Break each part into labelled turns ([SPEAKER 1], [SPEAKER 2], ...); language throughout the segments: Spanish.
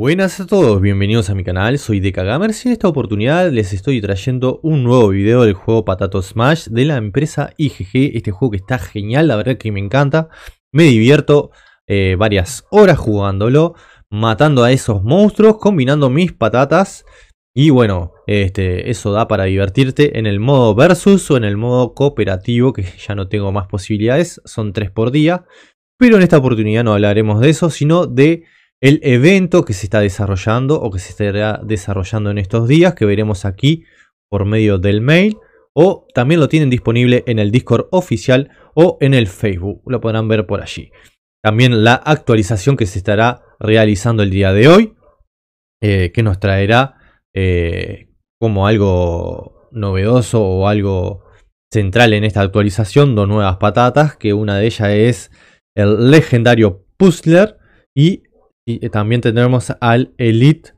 [SPEAKER 1] Buenas a todos, bienvenidos a mi canal, soy DekaGamers y en esta oportunidad les estoy trayendo un nuevo video del juego Patato Smash de la empresa IGG, este juego que está genial, la verdad que me encanta, me divierto eh, varias horas jugándolo, matando a esos monstruos, combinando mis patatas y bueno, este, eso da para divertirte en el modo versus o en el modo cooperativo que ya no tengo más posibilidades, son tres por día, pero en esta oportunidad no hablaremos de eso, sino de el evento que se está desarrollando o que se estará desarrollando en estos días, que veremos aquí por medio del mail, o también lo tienen disponible en el Discord oficial o en el Facebook, lo podrán ver por allí. También la actualización que se estará realizando el día de hoy, eh, que nos traerá eh, como algo novedoso o algo central en esta actualización, dos nuevas patatas, que una de ellas es el legendario Puzzler y y eh, también tendremos al Elite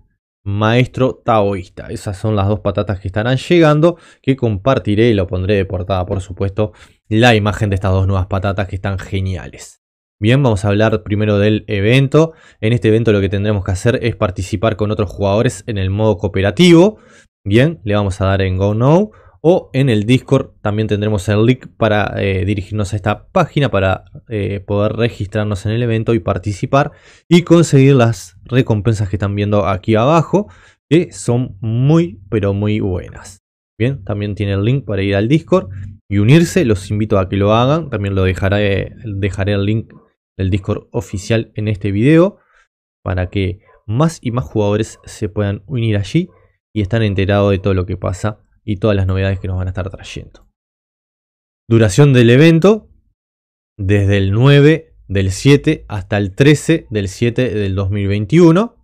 [SPEAKER 1] Maestro Taoísta. Esas son las dos patatas que estarán llegando, que compartiré y lo pondré de portada, por supuesto, la imagen de estas dos nuevas patatas que están geniales. Bien, vamos a hablar primero del evento. En este evento lo que tendremos que hacer es participar con otros jugadores en el modo cooperativo. Bien, le vamos a dar en Go Now o en el Discord también tendremos el link para eh, dirigirnos a esta página para eh, poder registrarnos en el evento y participar y conseguir las recompensas que están viendo aquí abajo que son muy pero muy buenas. Bien, también tiene el link para ir al Discord y unirse, los invito a que lo hagan, también lo dejaré, dejaré el link del Discord oficial en este video para que más y más jugadores se puedan unir allí y están enterados de todo lo que pasa y todas las novedades que nos van a estar trayendo. Duración del evento, desde el 9 del 7 hasta el 13 del 7 del 2021.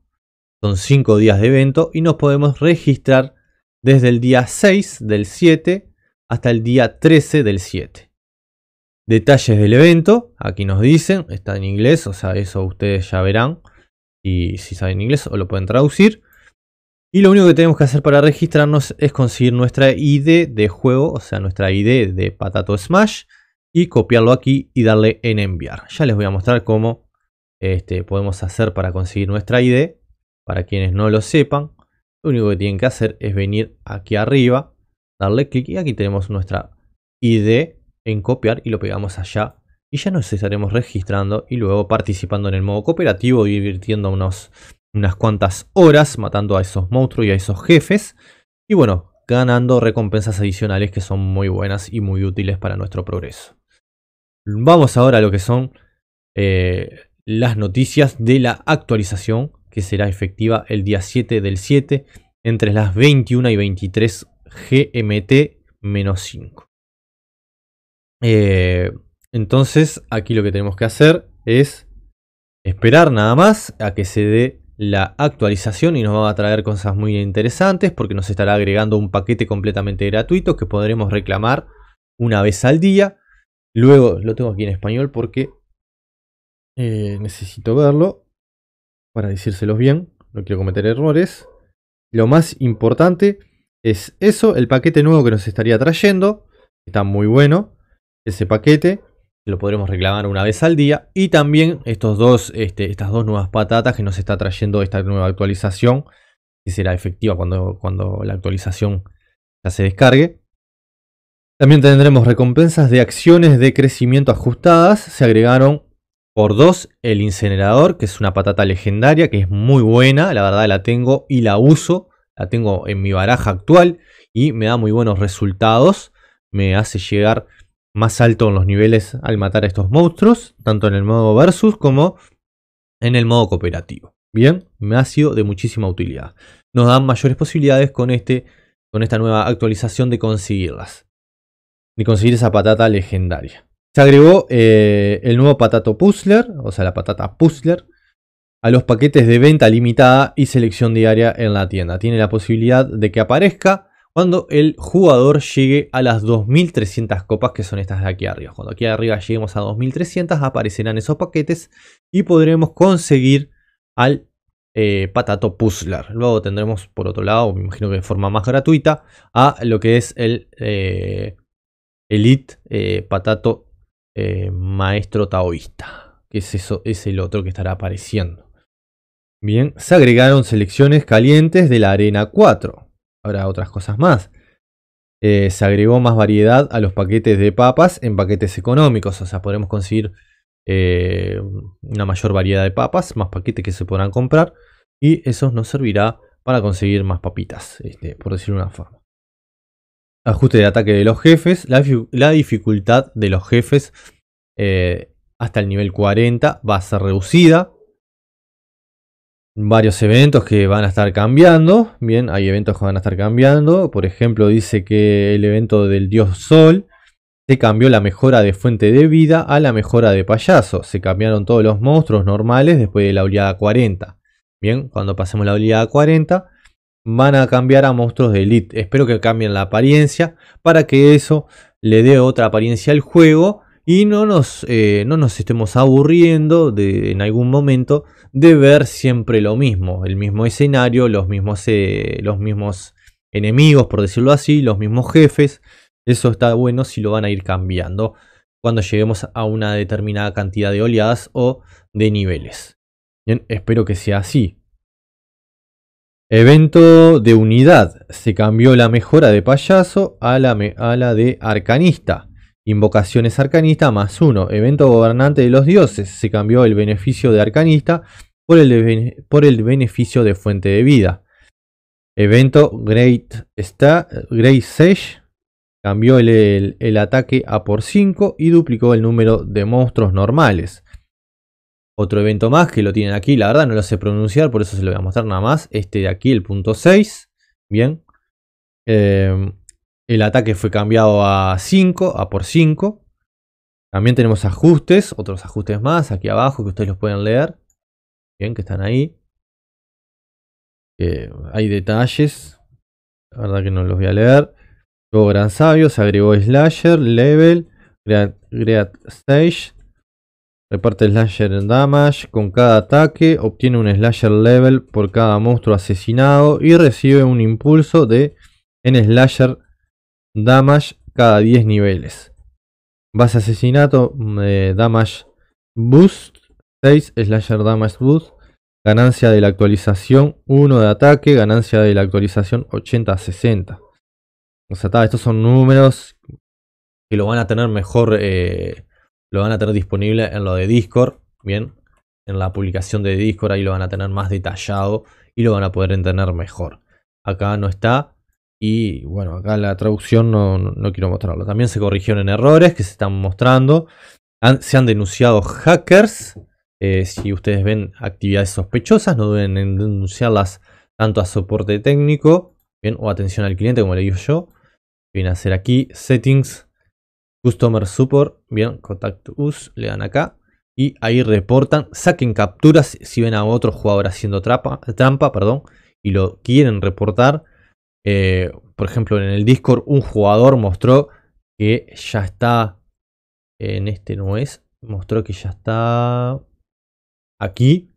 [SPEAKER 1] Son 5 días de evento y nos podemos registrar desde el día 6 del 7 hasta el día 13 del 7. Detalles del evento, aquí nos dicen, está en inglés, o sea, eso ustedes ya verán y si saben inglés o lo pueden traducir. Y lo único que tenemos que hacer para registrarnos es conseguir nuestra ID de juego, o sea, nuestra ID de Patato Smash, y copiarlo aquí y darle en enviar. Ya les voy a mostrar cómo este, podemos hacer para conseguir nuestra ID. Para quienes no lo sepan, lo único que tienen que hacer es venir aquí arriba, darle clic y aquí tenemos nuestra ID en copiar y lo pegamos allá. Y ya nos estaremos registrando y luego participando en el modo cooperativo y divirtiéndonos unas cuantas horas matando a esos monstruos y a esos jefes. Y bueno, ganando recompensas adicionales que son muy buenas y muy útiles para nuestro progreso. Vamos ahora a lo que son eh, las noticias de la actualización que será efectiva el día 7 del 7 entre las 21 y 23 GMT-5. Eh, entonces aquí lo que tenemos que hacer es esperar nada más a que se dé la actualización y nos va a traer cosas muy interesantes porque nos estará agregando un paquete completamente gratuito que podremos reclamar una vez al día. Luego lo tengo aquí en español porque eh, necesito verlo para decírselos bien, no quiero cometer errores. Lo más importante es eso, el paquete nuevo que nos estaría trayendo, está muy bueno ese paquete lo podremos reclamar una vez al día. Y también estos dos, este, estas dos nuevas patatas que nos está trayendo esta nueva actualización, que será efectiva cuando, cuando la actualización ya se descargue. También tendremos recompensas de acciones de crecimiento ajustadas. Se agregaron por dos el incinerador, que es una patata legendaria, que es muy buena, la verdad la tengo y la uso. La tengo en mi baraja actual y me da muy buenos resultados. Me hace llegar más alto en los niveles al matar a estos monstruos, tanto en el modo versus como en el modo cooperativo. Bien, me ha sido de muchísima utilidad. Nos dan mayores posibilidades con, este, con esta nueva actualización de conseguirlas. De conseguir esa patata legendaria. Se agregó eh, el nuevo patato puzzler, o sea, la patata puzzler, a los paquetes de venta limitada y selección diaria en la tienda. Tiene la posibilidad de que aparezca cuando el jugador llegue a las 2300 copas que son estas de aquí arriba. Cuando aquí arriba lleguemos a 2300 aparecerán esos paquetes y podremos conseguir al eh, Patato Puzzler. Luego tendremos por otro lado, me imagino que de forma más gratuita, a lo que es el eh, Elite eh, Patato Maestro Taoísta. Que es eso, es el otro que estará apareciendo. Bien, se agregaron selecciones calientes de la Arena 4 habrá otras cosas más. Eh, se agregó más variedad a los paquetes de papas en paquetes económicos, o sea, podremos conseguir eh, una mayor variedad de papas, más paquetes que se podrán comprar y eso nos servirá para conseguir más papitas, este, por decir de una forma. Ajuste de ataque de los jefes, la, dificultad de los jefes eh, hasta el nivel 40 va a ser reducida, varios eventos que van a estar cambiando. Bien, hay eventos que van a estar cambiando. Por ejemplo, dice que el evento del dios Sol se cambió la mejora de fuente de vida a la mejora de payaso. Se cambiaron todos los monstruos normales después de la oleada 40. Bien, cuando pasemos la oleada 40 van a cambiar a monstruos de elite. Espero que cambien la apariencia para que eso le dé otra apariencia al juego y no nos, eh, no nos estemos aburriendo de, en algún momento de ver siempre lo mismo, el mismo escenario, los mismos, eh, los mismos enemigos, por decirlo así, los mismos jefes. Eso está bueno si lo van a ir cambiando cuando lleguemos a una determinada cantidad de oleadas o de niveles. Bien, espero que sea así. Evento de unidad. Se cambió la mejora de payaso a la de arcanista. Invocaciones arcanista más uno Evento gobernante de los dioses. Se cambió el beneficio de arcanista por el, por el beneficio de fuente de vida. Evento Great, Star, Great Sage. Cambió el, ataque a por 5 y duplicó el número de monstruos normales. Otro evento más que lo tienen aquí, la verdad no lo sé pronunciar, por eso se lo voy a mostrar nada más. Este de aquí, el punto 6. Bien. Eh, el ataque fue cambiado a 5, a por 5. También tenemos ajustes, otros ajustes más aquí abajo que ustedes los pueden leer. Bien, que están ahí. Eh, hay detalles. La verdad que no los voy a leer. Luego Gran Sabio, se agregó Slasher, Level, Great, Stage. Reparte Slasher en Damage con cada ataque, obtiene un Slasher Level por cada monstruo asesinado y recibe un impulso de En Slasher damage cada 10 niveles. Base asesinato, eh, damage boost, 6 slasher damage boost, ganancia de la actualización 1 de ataque, ganancia de la actualización 80 a 60. O sea, estos son números que lo van a tener mejor, eh, lo van a tener disponible en lo de Discord, bien, en la publicación de Discord ahí lo van a tener más detallado y lo van a poder entender mejor. Acá no está, y bueno, acá la traducción no, quiero mostrarlo. También se corrigieron errores que se están mostrando. se han denunciado hackers. Eh, si ustedes ven actividades sospechosas, no deben en denunciarlas tanto a soporte técnico bien, o atención al cliente, como le digo yo. Viene a hacer aquí settings, customer support, bien, contact us, le dan acá y ahí reportan, saquen capturas si ven a otro jugador haciendo trampa, trampa perdón, y lo quieren reportar. Eh, por ejemplo, en el Discord un jugador mostró que ya está, en este no es, mostró que ya está aquí.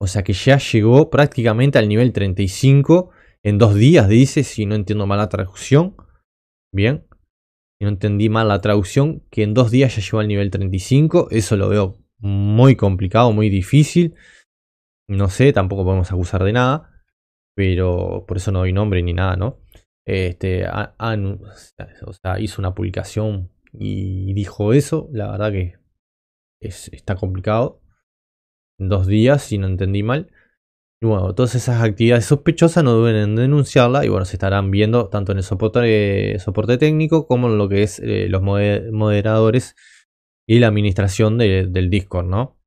[SPEAKER 1] O sea que ya llegó prácticamente al nivel 35 en dos días, dice, si no entiendo mal la traducción. Bien, no entendí mal la traducción, que en dos días ya llegó al nivel 35. Eso lo veo muy complicado, muy difícil. No sé, tampoco podemos acusar de nada pero por eso no doy nombre ni nada, ¿no? Este, o sea, hizo una publicación y dijo eso, la verdad que es, está complicado. En dos días, si no entendí mal. Y bueno, todas esas actividades sospechosas no deben denunciarla y bueno, se estarán viendo tanto en el soporte, soporte técnico como en lo que es eh, los moderadores y la administración del Discord, ¿no?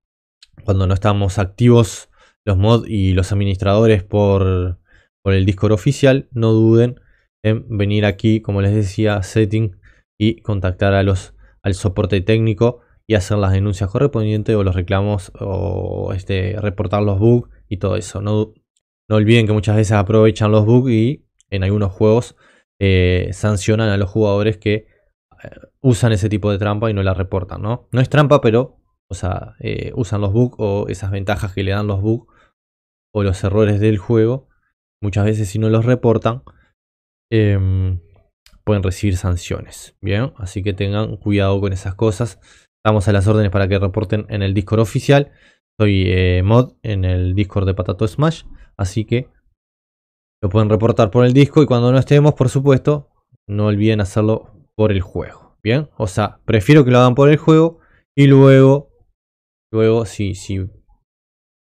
[SPEAKER 1] Cuando no estamos activos los mods y los administradores por, por el Discord oficial, no duden en venir aquí, como les decía, setting y contactar a los, al soporte técnico y hacer las denuncias correspondientes o los reclamos o este, reportar los bugs y todo eso. No, olviden que muchas veces aprovechan los bugs y en algunos juegos eh, sancionan a los jugadores que eh, usan ese tipo de trampa y no la reportan. No, no es trampa, pero o sea, eh, usan los bugs o esas ventajas que le dan los bugs o los errores del juego Muchas veces si no los reportan, em, pueden recibir sanciones. Bien, así que tengan cuidado con esas cosas. Estamos a las órdenes para que reporten en el Discord oficial. Soy eh, mod en el Discord de Patato Smash. Así que lo pueden reportar por el disco. Y cuando no estemos, por supuesto, no olviden hacerlo por el juego. Bien, o sea, prefiero que lo hagan por el juego. Y luego, luego, sí si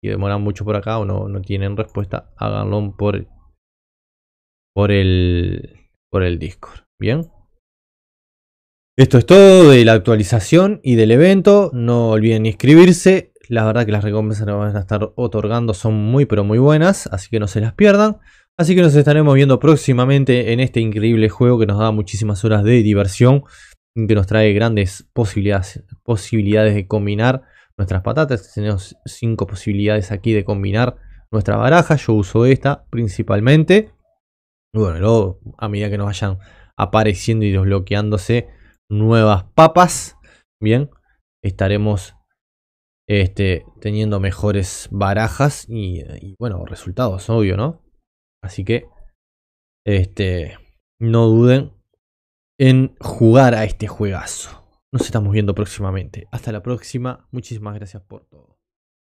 [SPEAKER 1] y demoran mucho por acá o no, no tienen respuesta, háganlo por, por, el, por el Discord. Bien. Esto es todo de la actualización y del evento. No olviden inscribirse. La verdad que las recompensas que van a estar otorgando son muy pero muy buenas, así que no se las pierdan. Así que nos estaremos viendo próximamente en este increíble juego que nos da muchísimas horas de diversión, Y que nos trae grandes posibilidades, posibilidades de combinar nuestras patatas. Tenemos cinco posibilidades aquí de combinar nuestra baraja. Yo uso esta principalmente. bueno, luego a medida que nos vayan apareciendo y desbloqueándose nuevas papas, bien, estaremos este, teniendo mejores barajas y, y bueno, resultados, obvio, ¿no? Así que, este, no duden en jugar a este juegazo nos estamos viendo próximamente. Hasta la próxima. Muchísimas gracias por todo.